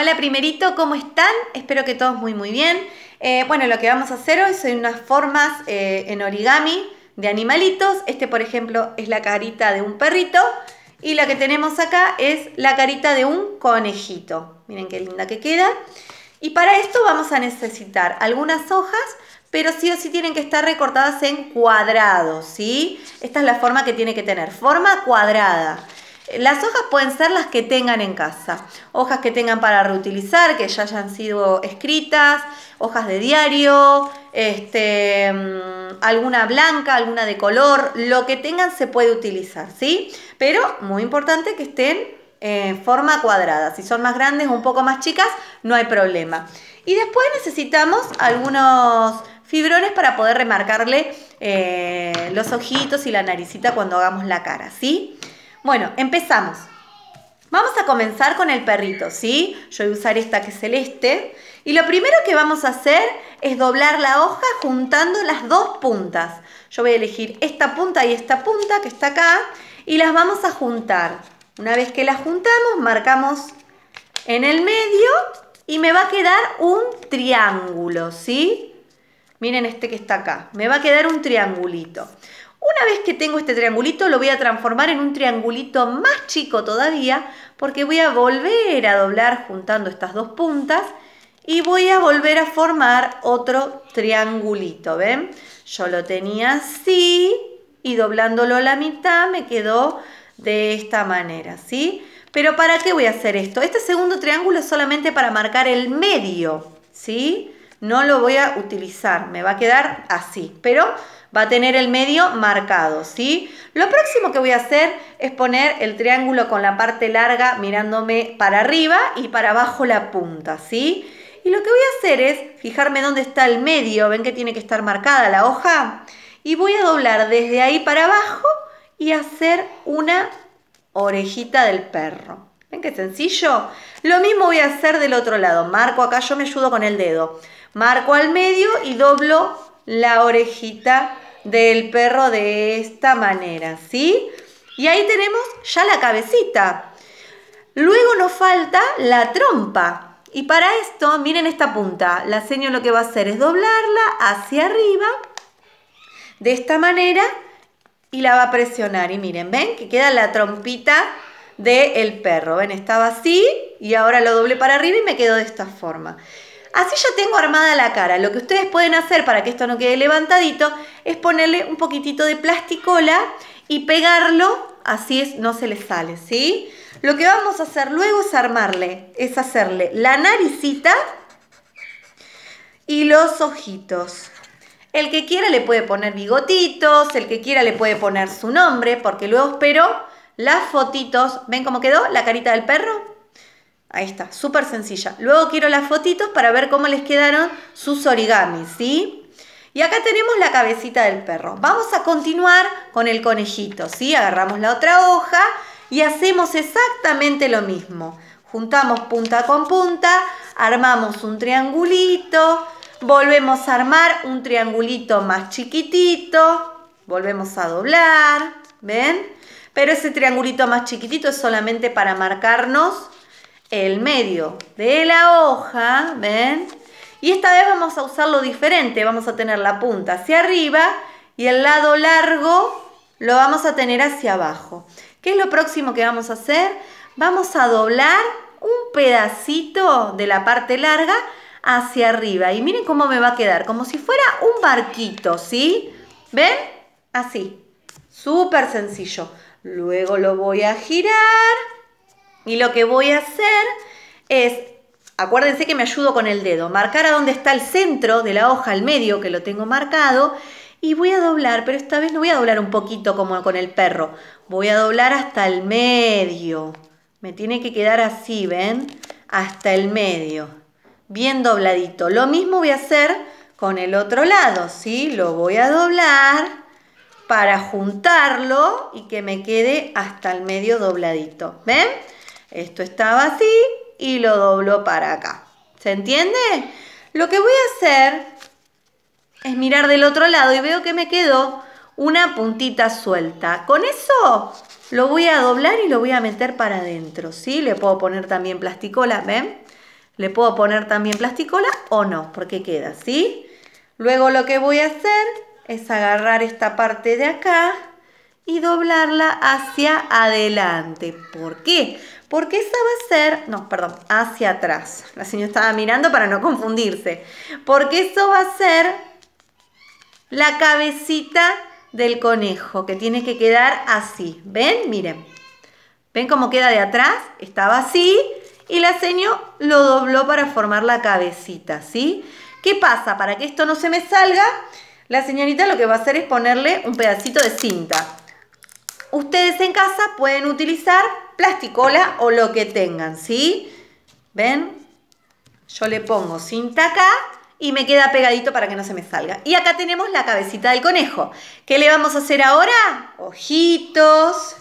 Hola primerito, ¿cómo están? Espero que todos muy muy bien. Eh, bueno, lo que vamos a hacer hoy son unas formas eh, en origami de animalitos. Este, por ejemplo, es la carita de un perrito y la que tenemos acá es la carita de un conejito. Miren qué linda que queda. Y para esto vamos a necesitar algunas hojas, pero sí o sí tienen que estar recortadas en cuadrados, ¿sí? Esta es la forma que tiene que tener, forma cuadrada. Las hojas pueden ser las que tengan en casa, hojas que tengan para reutilizar, que ya hayan sido escritas, hojas de diario, este, mm, alguna blanca, alguna de color, lo que tengan se puede utilizar, ¿sí? Pero muy importante que estén en forma cuadrada. Si son más grandes o un poco más chicas, no hay problema. Y después necesitamos algunos fibrones para poder remarcarle eh, los ojitos y la naricita cuando hagamos la cara, ¿sí? Bueno, empezamos. Vamos a comenzar con el perrito, ¿sí? Yo voy a usar esta que es celeste. Y lo primero que vamos a hacer es doblar la hoja juntando las dos puntas. Yo voy a elegir esta punta y esta punta que está acá y las vamos a juntar. Una vez que las juntamos, marcamos en el medio y me va a quedar un triángulo, ¿sí? Miren este que está acá. Me va a quedar un triangulito. Una vez que tengo este triangulito lo voy a transformar en un triangulito más chico todavía porque voy a volver a doblar juntando estas dos puntas y voy a volver a formar otro triangulito, ¿ven? Yo lo tenía así y doblándolo a la mitad me quedó de esta manera, ¿sí? Pero ¿para qué voy a hacer esto? Este segundo triángulo es solamente para marcar el medio, ¿sí? no lo voy a utilizar, me va a quedar así, pero va a tener el medio marcado, ¿sí? Lo próximo que voy a hacer es poner el triángulo con la parte larga mirándome para arriba y para abajo la punta, ¿sí? Y lo que voy a hacer es fijarme dónde está el medio, ven que tiene que estar marcada la hoja, y voy a doblar desde ahí para abajo y hacer una orejita del perro. ¿Ven qué sencillo? Lo mismo voy a hacer del otro lado. Marco acá, yo me ayudo con el dedo. Marco al medio y doblo la orejita del perro de esta manera, ¿sí? Y ahí tenemos ya la cabecita. Luego nos falta la trompa. Y para esto, miren esta punta. La seño lo que va a hacer es doblarla hacia arriba, de esta manera, y la va a presionar. Y miren, ¿ven? Que queda la trompita del el perro. Ven, estaba así y ahora lo doblé para arriba y me quedo de esta forma. Así ya tengo armada la cara. Lo que ustedes pueden hacer para que esto no quede levantadito es ponerle un poquitito de plasticola y pegarlo, así es, no se le sale, ¿sí? Lo que vamos a hacer luego es armarle, es hacerle la naricita y los ojitos. El que quiera le puede poner bigotitos, el que quiera le puede poner su nombre, porque luego espero las fotitos. ¿Ven cómo quedó la carita del perro? Ahí está, súper sencilla. Luego quiero las fotitos para ver cómo les quedaron sus origamis, ¿sí? Y acá tenemos la cabecita del perro. Vamos a continuar con el conejito, ¿sí? Agarramos la otra hoja y hacemos exactamente lo mismo. Juntamos punta con punta, armamos un triangulito, volvemos a armar un triangulito más chiquitito, volvemos a doblar, ¿ven? pero ese triangulito más chiquitito es solamente para marcarnos el medio de la hoja, ¿ven? Y esta vez vamos a usarlo diferente, vamos a tener la punta hacia arriba y el lado largo lo vamos a tener hacia abajo. ¿Qué es lo próximo que vamos a hacer? Vamos a doblar un pedacito de la parte larga hacia arriba. Y miren cómo me va a quedar, como si fuera un barquito, ¿sí? ¿Ven? Así, súper sencillo. Luego lo voy a girar y lo que voy a hacer es, acuérdense que me ayudo con el dedo, marcar a dónde está el centro de la hoja, al medio que lo tengo marcado y voy a doblar, pero esta vez no voy a doblar un poquito como con el perro, voy a doblar hasta el medio. Me tiene que quedar así, ¿ven? Hasta el medio, bien dobladito. Lo mismo voy a hacer con el otro lado, ¿sí? Lo voy a doblar para juntarlo y que me quede hasta el medio dobladito. ¿Ven? Esto estaba así y lo doblo para acá. ¿Se entiende? Lo que voy a hacer es mirar del otro lado y veo que me quedó una puntita suelta. Con eso lo voy a doblar y lo voy a meter para adentro, ¿sí? Le puedo poner también plasticola, ¿ven? Le puedo poner también plasticola o no, porque queda, así. Luego lo que voy a hacer es agarrar esta parte de acá y doblarla hacia adelante. ¿Por qué? Porque esa va a ser, no, perdón, hacia atrás. La señora estaba mirando para no confundirse. Porque eso va a ser la cabecita del conejo, que tiene que quedar así. ¿Ven? Miren. ¿Ven cómo queda de atrás? Estaba así y la seño lo dobló para formar la cabecita, ¿sí? ¿Qué pasa? Para que esto no se me salga, la señorita lo que va a hacer es ponerle un pedacito de cinta. Ustedes en casa pueden utilizar plasticola o lo que tengan, ¿sí? ¿Ven? Yo le pongo cinta acá y me queda pegadito para que no se me salga. Y acá tenemos la cabecita del conejo. ¿Qué le vamos a hacer ahora? Ojitos.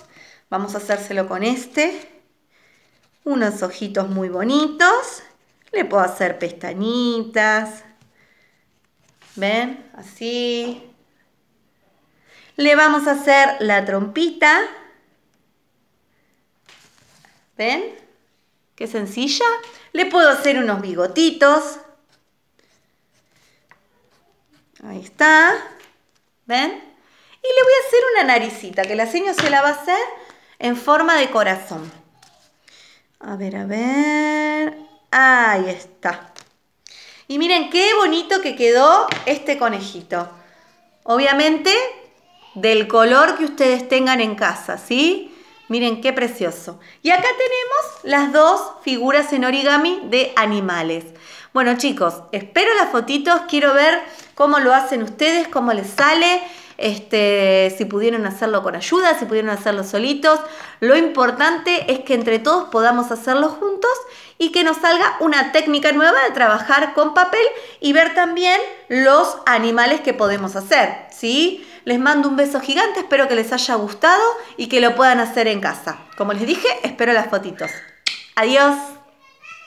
Vamos a hacérselo con este. Unos ojitos muy bonitos. Le puedo hacer pestañitas. ¿Ven? Así. Le vamos a hacer la trompita. ¿Ven? Qué sencilla. Le puedo hacer unos bigotitos. Ahí está. ¿Ven? Y le voy a hacer una naricita, que la seño se la va a hacer en forma de corazón. A ver, a ver. Ahí está. Y miren qué bonito que quedó este conejito. Obviamente del color que ustedes tengan en casa, ¿sí? Miren qué precioso. Y acá tenemos las dos figuras en origami de animales. Bueno chicos, espero las fotitos, quiero ver cómo lo hacen ustedes, cómo les sale este, si pudieron hacerlo con ayuda, si pudieron hacerlo solitos. Lo importante es que entre todos podamos hacerlo juntos y que nos salga una técnica nueva de trabajar con papel y ver también los animales que podemos hacer, ¿sí? Les mando un beso gigante, espero que les haya gustado y que lo puedan hacer en casa. Como les dije, espero las fotitos. Adiós.